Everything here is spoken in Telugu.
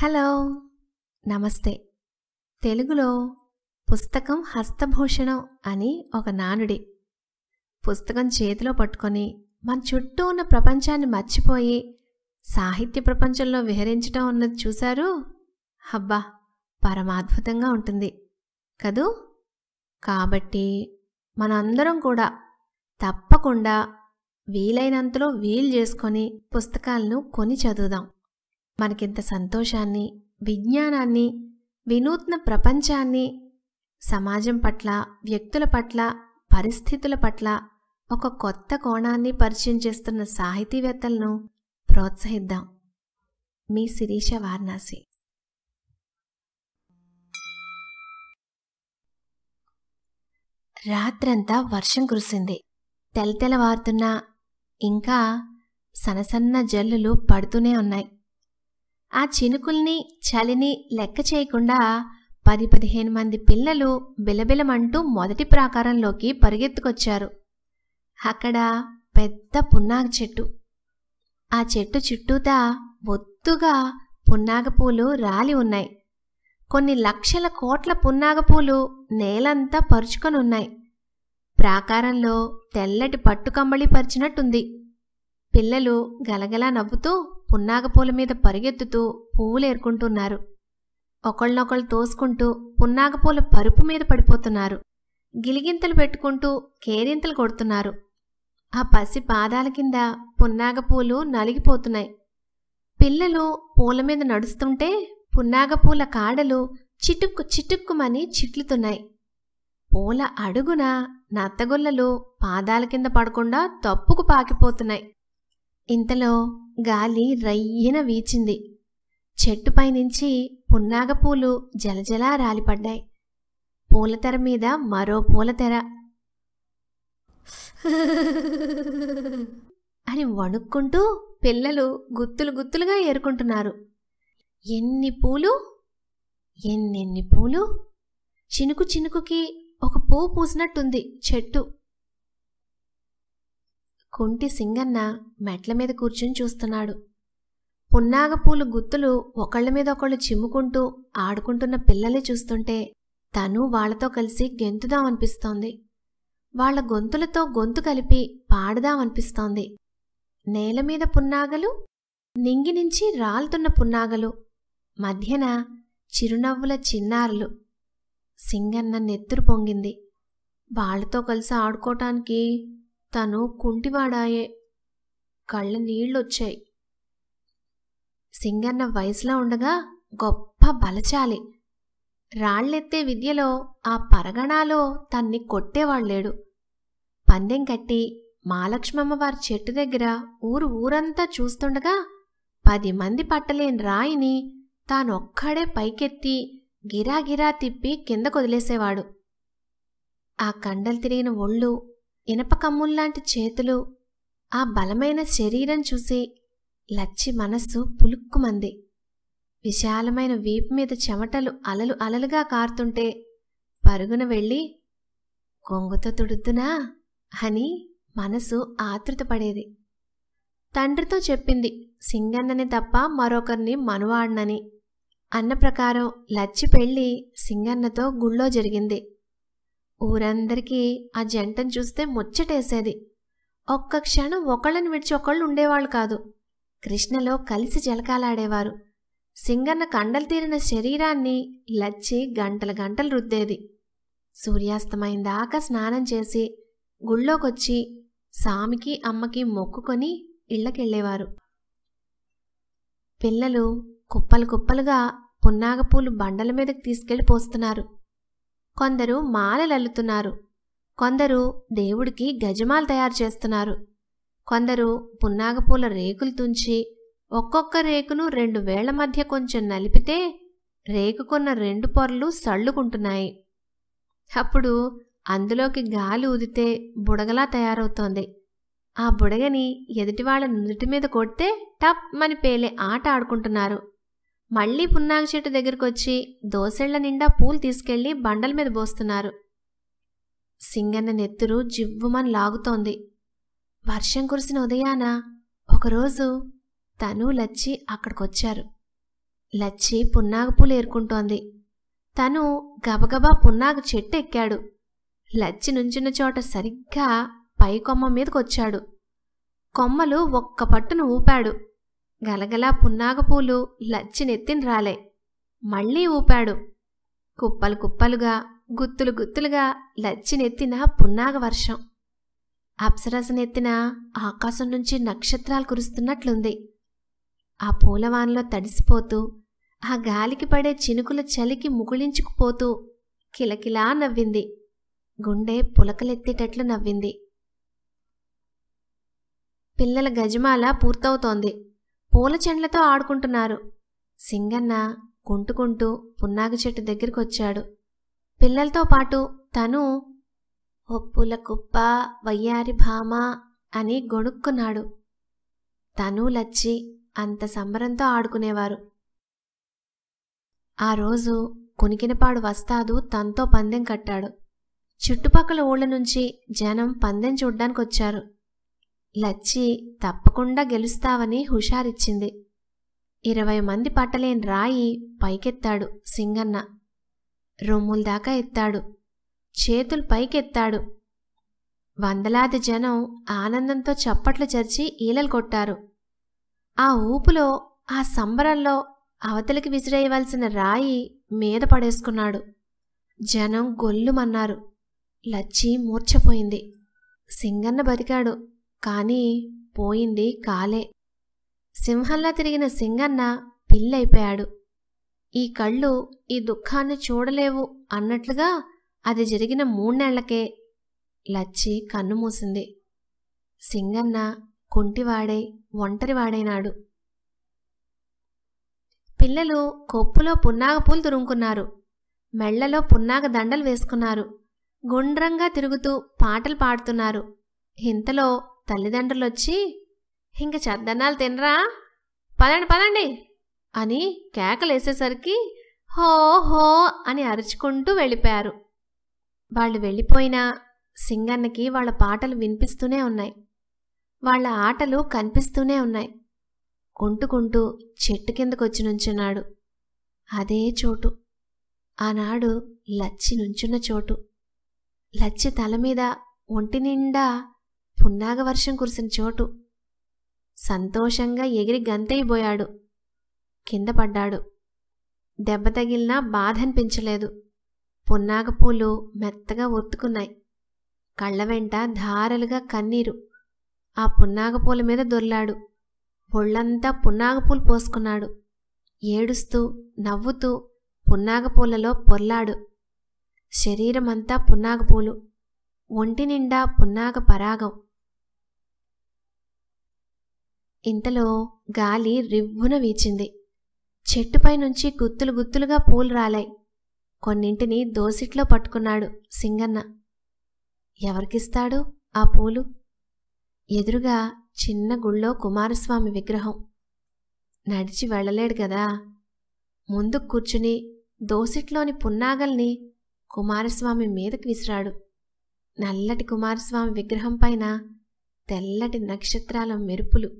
హలో నమస్తే తెలుగులో పుస్తకం హస్తభూషణం అని ఒక నానుడి పుస్తకం చేతిలో పట్టుకొని మన చుట్టూ ఉన్న ప్రపంచాన్ని మర్చిపోయి సాహిత్య ప్రపంచంలో విహరించడం ఉన్నది చూశారు హబ్బా పరమాద్భుతంగా ఉంటుంది కదూ కాబట్టి మనందరం కూడా తప్పకుండా వీలైనంతలో వీలు చేసుకొని పుస్తకాలను కొని చదువుదాం మనకింత సంతోషాన్ని విజ్ఞానాన్ని వినూత్న ప్రపంచాన్ని సమాజం పట్ల వ్యక్తుల పట్ల పరిస్థితుల పట్ల ఒక కొత్త కోణాన్ని పరిచయం చేస్తున్న సాహితీవేత్తలను ప్రోత్సహిద్దాం మీ శిరీష వారణాసి రాత్రంతా వర్షం కురిసింది వారుతున్నా ఇంకా సనసన్న జల్లులు పడుతూనే ఉన్నాయి ఆ చినుకుల్ని చలిని లెక్క చేయకుండా పది పదిహేను మంది పిల్లలు బిలబిలమంటూ మొదటి ప్రాకారంలోకి పరిగెత్తుకొచ్చారు అక్కడ పెద్ద పున్నాగ చెట్టు ఆ చెట్టు చుట్టూతా ఒత్తుగా పున్నాగపూలు రాలి ఉన్నాయి కొన్ని లక్షల కోట్ల పున్నాగపూలు నేలంతా పరుచుకొనున్నాయి ప్రాకారంలో తెల్లటి పట్టుకమ్మళి పరిచినట్టుంది పిల్లలు గలగలా నవ్వుతూ పున్నాగపూల మీద పరిగెత్తుతూ పువ్వులేరుకుంటున్నారు ఒకళ్ళనొకళ్ళు తోసుకుంటూ పున్నాగపూల పరుపు మీద పడిపోతున్నారు గిలిగింతలు పెట్టుకుంటూ కేరింతలు కొడుతున్నారు ఆ పసి పాదాల కింద పున్నాగపూలు నలిగిపోతున్నాయి పిల్లలు పూల మీద నడుస్తుంటే పున్నాగపూల కాడలు చిటుక్కు చిటుక్కుమని చిట్లుతున్నాయి పూల అడుగున నత్తగుల్లలు పాదాల కింద పడకుండా తప్పుకు పాకిపోతున్నాయి ఇంతలో గాలి రయ్యన వీచింది చెట్టుపైనుంచి పున్నాగపూలు జలజలా రాలిపడ్డాయి పూలతెర మీద మరో పూలతెర అని వణుక్కుంటూ పిల్లలు గుత్తులు గుత్తులుగా ఏరుకుంటున్నారు ఎన్ని పూలు ఎన్నెన్ని పూలు చినుకు చినుకుకి ఒక పువ్వు పూసినట్టుంది చెట్టు కుంటి సింగన్న మెట్ల మీద కూర్చుని చూస్తున్నాడు పున్నాగపూలు గుత్తులు ఒకళ్ళ మీద ఒకళ్ళు చిమ్ముకుంటూ ఆడుకుంటున్న పిల్లల్ని చూస్తుంటే తను వాళ్లతో కలిసి గెంతుదామనిపిస్తోంది వాళ్ల గొంతులతో గొంతు కలిపి పాడదామనిపిస్తోంది నేలమీద పున్నాగలు నింగి నుంచి రాలుతున్న పున్నాగలు మధ్యన చిరునవ్వుల చిన్నారులు సింగన్న నెత్తురు పొంగింది వాళ్లతో కలిసి ఆడుకోటానికి తను కుంటివాడాయే కళ్ళ నీళ్ళొచ్చాయి సింగన్న వయసులో ఉండగా గొప్ప బలచాలి రాళ్లెత్తే విద్యలో ఆ పరగణాలో తన్ని కొట్టేవాళ్లేడు పందెం కట్టి మాలక్ష్మమ్మ వారి చెట్టు దగ్గర ఊరు ఊరంతా చూస్తుండగా పది మంది పట్టలేని రాయిని తానొక్కడే పైకెత్తి గిరాగిరా తిప్పి కింద కొదిలేసేవాడు ఆ కండలు తిరిగిన ఒళ్ళు ఇనప కమ్ముల్లాంటి చేతులు ఆ బలమైన శరీరం చూసి లచ్చి మనస్సు పులుక్కుమంది విశాలమైన వీపు మీద చెమటలు అలలు అలలుగా కారుతుంటే పరుగున వెళ్ళి కొంగుతో తుడుద్దునా అని మనసు ఆతృతపడేది తండ్రితో చెప్పింది సింగన్నని తప్ప మరొకరిని మనవాడినని అన్న ప్రకారం లచ్చి పెళ్ళి సింగన్నతో గుళ్ళో జరిగింది ఊరందరికీ ఆ జంటను చూస్తే ముచ్చటేసేది ఒక్క క్షణం ఒకళ్ళని విడిచి ఒకళ్ళు ఉండేవాళ్ళు కాదు కృష్ణలో కలిసి జలకాలాడేవారు సింగన్న కండలు తీరిన శరీరాన్ని లచ్చి గంటల గంటలు రుద్దేది సూర్యాస్తమైన దాకా స్నానం చేసి గుళ్ళోకొచ్చి సామికి అమ్మకి మొక్కుకొని ఇళ్ళకెళ్ళేవారు పిల్లలు కుప్పలు కుప్పలుగా పున్నాగపూలు బండల మీదకి తీసుకెళ్ళి పోస్తున్నారు కొందరు మాలలల్లుతున్నారు కొందరు దేవుడికి గజమాలు తయారు చేస్తున్నారు కొందరు పున్నాగపూల రేకులు తుంచి ఒక్కొక్క రేకును రెండు వేళ్ల మధ్య కొంచెం నలిపితే రేకుకున్న రెండు పొరలు సళ్ళుకుంటున్నాయి అప్పుడు అందులోకి గాలి ఊదితే బుడగలా తయారవుతోంది ఆ బుడగని ఎదుటివాళ్ల నుదుటి మీద కొడితే టప్ మని పేలే ఆట ఆడుకుంటున్నారు మళ్ళీ పున్నాగ చెట్టు దగ్గరకొచ్చి వచ్చి దోసెళ్ల నిండా పూలు తీసుకెళ్లి బండల మీద పోస్తున్నారు సింగన్న నెత్తురు జివ్వుమని లాగుతోంది వర్షం కురిసిన ఉదయాన ఒకరోజు తను లచ్చి అక్కడికొచ్చారు లచ్చి పున్నాగ పూలు ఏరుకుంటోంది తను గబగబా పున్నాగ చెట్టు ఎక్కాడు లచ్చి నుంచున్న చోట సరిగ్గా పై కొమ్మ మీదకొచ్చాడు కొమ్మలు ఒక్క పట్టును ఊపాడు గలగలా పున్నాగపూలు లచ్చినెత్తిన రాలే మళ్ళీ ఊపాడు కుప్పలు కుప్పలుగా గుత్తులు గుత్తులుగా లచ్చినెత్తిన పున్నాగ వర్షం అప్సరసనెత్తిన ఆకాశం నుంచి నక్షత్రాలు కురుస్తున్నట్లుంది ఆ పూలవానలో తడిసిపోతూ ఆ గాలికి పడే చినుకుల చలికి ముగుళించుకుపోతూ కిలకిలా నవ్వింది గుండె పులకలెత్తేటట్లు నవ్వింది పిల్లల గజమాల పూర్తవుతోంది పూల చెండ్లతో ఆడుకుంటున్నారు సింగన్న కుంటుకుంటూ పున్నాగి చెట్టు దగ్గరికి వచ్చాడు పిల్లలతో పాటు తను ఒప్పుల కుప్ప వయ్యారి భామ అని గొణుక్కున్నాడు తను లచ్చి అంత సంబరంతో ఆడుకునేవారు ఆ రోజు కునికినపాడు వస్తాదు తనతో పందెం కట్టాడు చుట్టుపక్కల ఊళ్ళ నుంచి జనం పందెం చూడ్డానికొచ్చారు వచ్చారు లచ్చి తప్పకుండా గెలుస్తావని హుషారిచ్చింది ఇరవై మంది పట్టలేని రాయి పైకెత్తాడు సింగన్న రొమ్ముల దాకా ఎత్తాడు చేతులు పైకెత్తాడు వందలాది జనం ఆనందంతో చప్పట్లు చరిచి ఈలలు కొట్టారు ఆ ఊపులో ఆ సంబరంలో అవతలికి విసిరేయవలసిన రాయి మీద పడేసుకున్నాడు జనం గొల్లుమన్నారు లచ్చి మూర్చపోయింది సింగన్న బతికాడు కానీ పోయింది కాలే సింహంలా తిరిగిన సింగన్న పిల్లైపోయాడు ఈ కళ్ళు ఈ దుఃఖాన్ని చూడలేవు అన్నట్లుగా అది జరిగిన మూణ్నేళ్లకే లచ్చి కన్ను మూసింది సింగన్న కుంటివాడై ఒంటరివాడైనాడు పిల్లలు కొప్పులో పున్నాగపూలు తురుముకున్నారు మెళ్లలో పున్నాగ దండలు వేసుకున్నారు గుండ్రంగా తిరుగుతూ పాటలు పాడుతున్నారు ఇంతలో తల్లిదండ్రులొచ్చి ఇంక చద్దన్నాలు తినరా పదండి పదండి అని కేకలేసేసరికి హో హో అని అరుచుకుంటూ వెళ్ళిపోయారు వాళ్ళు వెళ్ళిపోయినా సింగన్నకి వాళ్ళ పాటలు వినిపిస్తూనే ఉన్నాయి వాళ్ళ ఆటలు కనిపిస్తూనే ఉన్నాయి కొంటుకుంటూ చెట్టు కిందకొచ్చి నుంచున్నాడు అదే చోటు ఆనాడు లచ్చి నుంచున్న చోటు లచ్చి తల మీద ఒంటి నిండా పున్నాగ వర్షం కురిసిన చోటు సంతోషంగా ఎగిరి గంతైపోయాడు కింద పడ్డాడు దెబ్బ తగిలినా బాధ అనిపించలేదు పున్నాగ పూలు మెత్తగా ఒత్తుకున్నాయి కళ్ళ వెంట ధారలుగా కన్నీరు ఆ పున్నాగ పూల మీద దొర్లాడు ఒళ్ళంతా పున్నాగ పూలు పోసుకున్నాడు ఏడుస్తూ నవ్వుతూ పున్నాగ పూలలో పొర్లాడు శరీరమంతా పున్నాగ పూలు ఒంటి నిండా పున్నాగ పరాగం ఇంతలో గాలి రివ్వున వీచింది చెట్టుపై నుంచి గుత్తులు గుత్తులుగా పూలు రాలాయి కొన్నింటిని దోసిట్లో పట్టుకున్నాడు సింగన్న ఎవరికిస్తాడు ఆ పూలు ఎదురుగా చిన్న గుళ్ళో కుమారస్వామి విగ్రహం నడిచి వెళ్ళలేడు కదా ముందు కూర్చుని దోసిట్లోని పున్నాగల్ని కుమారస్వామి మీదకి విసిరాడు నల్లటి కుమారస్వామి విగ్రహం పైన తెల్లటి నక్షత్రాల మెరుపులు